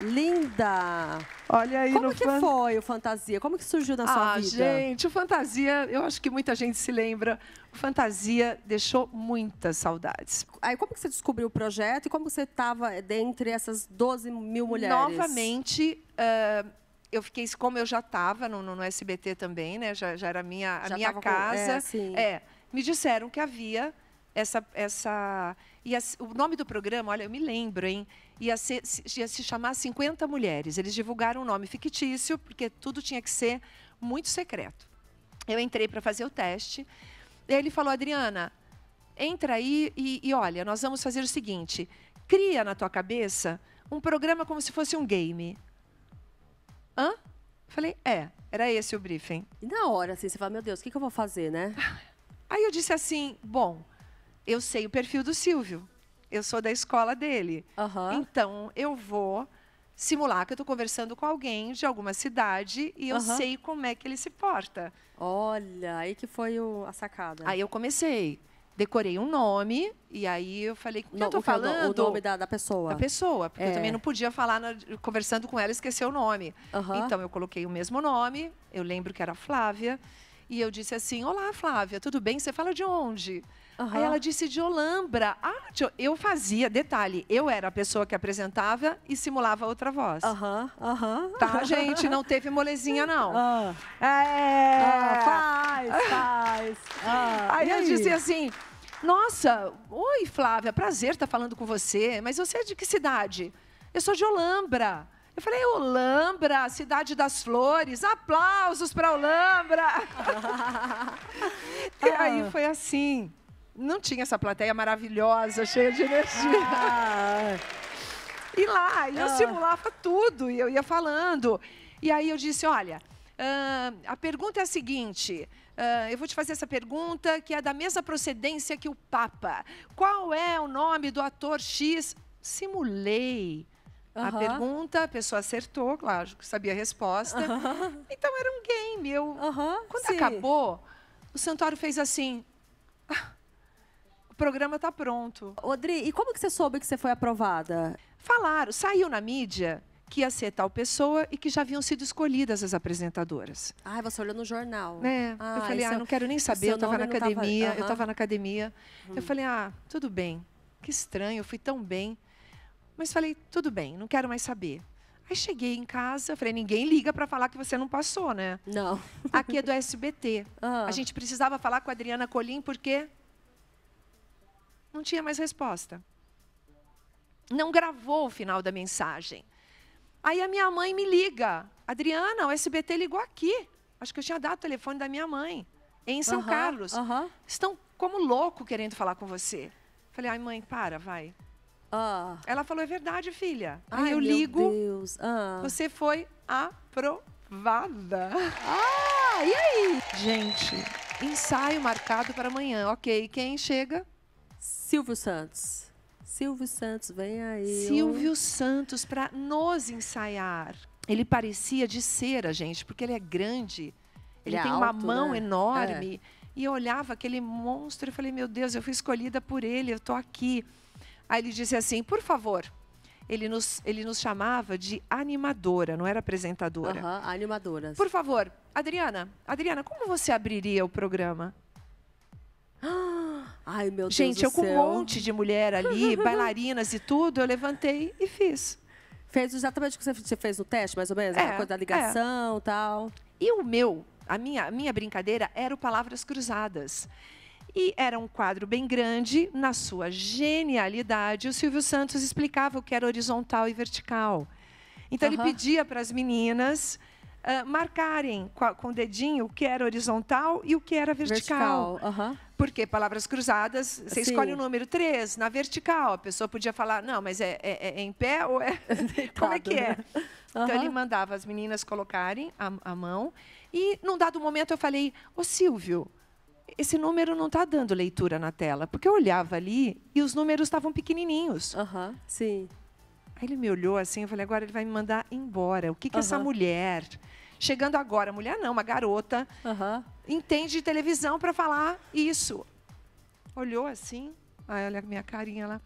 Linda! Olha aí Como que fan... foi o Fantasia? Como que surgiu na sua ah, vida? ah, Gente, o Fantasia, eu acho que muita gente se lembra. O Fantasia deixou muitas saudades. Aí como que você descobriu o projeto e como você estava dentre essas 12 mil mulheres? Novamente, uh, eu fiquei como eu já estava no, no, SBT também, né? Já, já era minha, a já minha casa. Com, é, sim. é, me disseram que havia essa essa ia, o nome do programa, olha, eu me lembro, hein? Ia, ser, ia se chamar 50 mulheres. Eles divulgaram um nome fictício porque tudo tinha que ser muito secreto. Eu entrei para fazer o teste. Ele falou, Adriana, entra aí e, e olha, nós vamos fazer o seguinte: cria na tua cabeça um programa como se fosse um game. Hã? Falei, é, era esse o briefing. E na hora, assim, você fala, meu Deus, o que, que eu vou fazer, né? Aí eu disse assim, bom, eu sei o perfil do Silvio. Eu sou da escola dele. Uhum. Então, eu vou simular que eu estou conversando com alguém de alguma cidade e eu uhum. sei como é que ele se porta. Olha, aí que foi o, a sacada. Aí eu comecei. Decorei um nome e aí eu falei, o que eu tô o falando? O nome da, da pessoa. A pessoa, porque é. eu também não podia falar na, conversando com ela esquecer o nome. Uhum. Então eu coloquei o mesmo nome, eu lembro que era Flávia. E eu disse assim: Olá, Flávia, tudo bem? Você fala de onde? Uhum. Aí ela disse de Olambra. Ah, eu fazia, detalhe, eu era a pessoa que apresentava e simulava outra voz. Aham, uhum, aham. Uhum. Tá, gente? Não teve molezinha, não. Uhum. É. Ah, faz, faz. Ah, aí, aí eu disse assim. Nossa, oi Flávia, prazer estar falando com você. Mas você é de que cidade? Eu sou de Olambra. Eu falei, Olambra, Cidade das Flores, aplausos para Olambra. e aí ah. foi assim. Não tinha essa plateia maravilhosa, cheia de energia. Ah. e lá, eu ah. simulava tudo e eu ia falando. E aí eu disse, olha, uh, a pergunta é a seguinte. Uh, eu vou te fazer essa pergunta, que é da mesma procedência que o Papa. Qual é o nome do ator X? Simulei. Uhum. A pergunta, a pessoa acertou, claro, sabia a resposta. Uhum. Então era um game. Eu, uhum, quando sim. acabou, o santuário fez assim. Ah, o programa está pronto. Odri, e como que você soube que você foi aprovada? Falaram, saiu na mídia que ia ser tal pessoa e que já haviam sido escolhidas as apresentadoras. Ah, você olhou no jornal. É, ah, eu falei, ah, seu, não quero nem saber, eu estava na academia, tava... eu estava na academia. Eu hum. falei, ah, tudo bem, que estranho, eu fui tão bem. Mas falei, tudo bem, não quero mais saber. Aí cheguei em casa, falei, ninguém liga para falar que você não passou, né? Não. Aqui é do SBT. Ah. A gente precisava falar com a Adriana Colim porque não tinha mais resposta. Não gravou o final da mensagem. Aí a minha mãe me liga. Adriana, o SBT ligou aqui. Acho que eu tinha dado o telefone da minha mãe, é em São uhum, Carlos. Uhum. Estão como louco querendo falar com você. Falei, ai mãe, para, vai. Ah. Ela falou, é verdade, filha. Ai, Aí eu ligo. Deus. Ah. Você foi aprovada. Ah, e aí? Gente, ensaio marcado para amanhã. Ok, quem chega? Silvio Santos. Silvio Santos, vem aí. Silvio Santos para nos ensaiar. Ele parecia de cera, gente, porque ele é grande. Ele, ele é tem é alto, uma mão né? enorme. É. E eu olhava aquele monstro e falei, meu Deus, eu fui escolhida por ele, eu tô aqui. Aí ele disse assim: por favor. Ele nos, ele nos chamava de animadora, não era apresentadora. Aham, uhum, animadoras. Por favor, Adriana, Adriana, como você abriria o programa? Ai, meu Deus Gente, eu com céu. um monte de mulher ali, bailarinas e tudo, eu levantei e fiz. Fez exatamente o que você fez no teste, mais ou menos? É, a coisa da é. ligação e é. tal. E o meu, a minha, a minha brincadeira era o Palavras Cruzadas. E era um quadro bem grande, na sua genialidade, o Silvio Santos explicava o que era horizontal e vertical. Então, uhum. ele pedia para as meninas uh, marcarem com, com, o dedinho o que era horizontal e o que era vertical. vertical. Uhum. Porque palavras cruzadas, você Sim. escolhe o número 3, na vertical. A pessoa podia falar, não, mas é, é, é em pé ou é. Deitado, Como é que é? Né? Uhum. Então, ele mandava as meninas colocarem a, a mão. E, num dado momento, eu falei, ô Silvio esse número não está dando leitura na tela. Porque eu olhava ali e os números estavam pequenininhos. Aham, uhum, sim. Aí ele me olhou assim, eu falei, agora ele vai me mandar embora. O que, que uhum. essa mulher, chegando agora, mulher não, uma garota, uhum. entende de televisão para falar isso? Olhou assim, aí olha a minha carinha lá.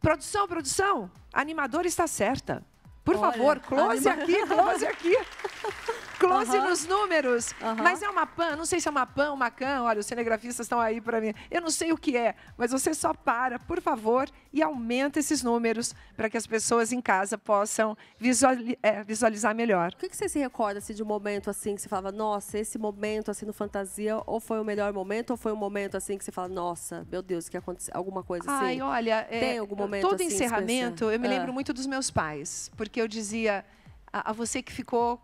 Produção, produção, a animadora está certa. Por olha, favor, close aqui, close aqui. Close nos números. Mas é uma PAN, não sei se é uma PAN, uma CAN, olha, os cinegrafistas estão aí para mim. Eu não sei o que é, mas você só para, por favor, e aumenta esses números para que as pessoas em casa possam visuali é, visualizar melhor. O que, que você se recorda assim, de um momento assim que você falava, nossa, esse momento assim no Fantasia, ou foi o melhor momento, ou foi um momento assim que você fala, nossa, meu Deus, que aconteceu? Alguma coisa assim? Ai, olha, é, tem algum momento todo assim, encerramento, eu me lembro ah. muito dos meus pais, porque eu dizia a, a você que ficou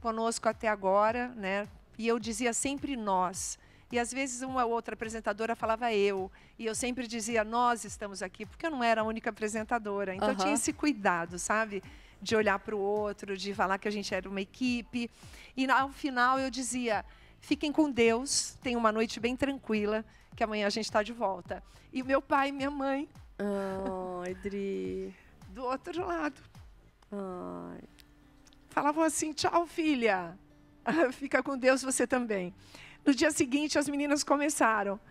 conosco até agora, né? E eu dizia sempre nós. E às vezes uma outra apresentadora falava eu, e eu sempre dizia nós estamos aqui, porque eu não era a única apresentadora. Então uhum. tinha esse cuidado, sabe? De olhar para o outro, de falar que a gente era uma equipe. E ao final eu dizia: fiquem com Deus, tenham uma noite bem tranquila, que amanhã a gente está de volta. E meu pai e minha mãe. Oh, Edri. Do outro lado. Oh. Falavam assim: tchau, filha. Fica com Deus você também. No dia seguinte, as meninas começaram.